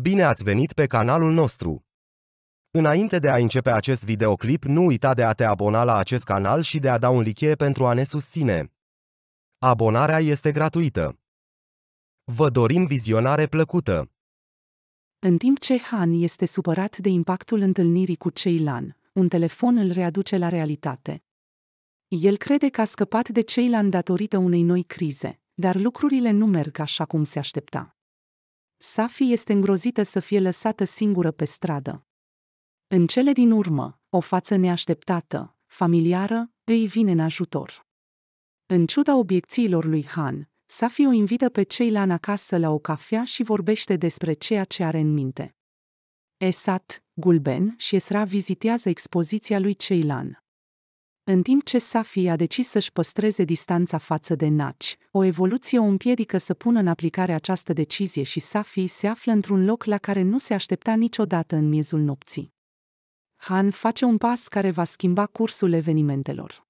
Bine ați venit pe canalul nostru! Înainte de a începe acest videoclip, nu uita de a te abona la acest canal și de a da un like pentru a ne susține. Abonarea este gratuită. Vă dorim vizionare plăcută! În timp ce Han este supărat de impactul întâlnirii cu Ceilan, un telefon îl readuce la realitate. El crede că a scăpat de Ceilan datorită unei noi crize, dar lucrurile nu merg așa cum se aștepta. Safi este îngrozită să fie lăsată singură pe stradă. În cele din urmă, o față neașteptată, familiară, îi vine în ajutor. În ciuda obiecțiilor lui Han, Safi o invită pe ceilalți acasă la o cafea și vorbește despre ceea ce are în minte. Esat, Gulben și Esra vizitează expoziția lui Ceilan. În timp ce Safi a decis să-și păstreze distanța față de Naci, o evoluție o împiedică să pună în aplicare această decizie și Safi se află într-un loc la care nu se aștepta niciodată în miezul nopții. Han face un pas care va schimba cursul evenimentelor.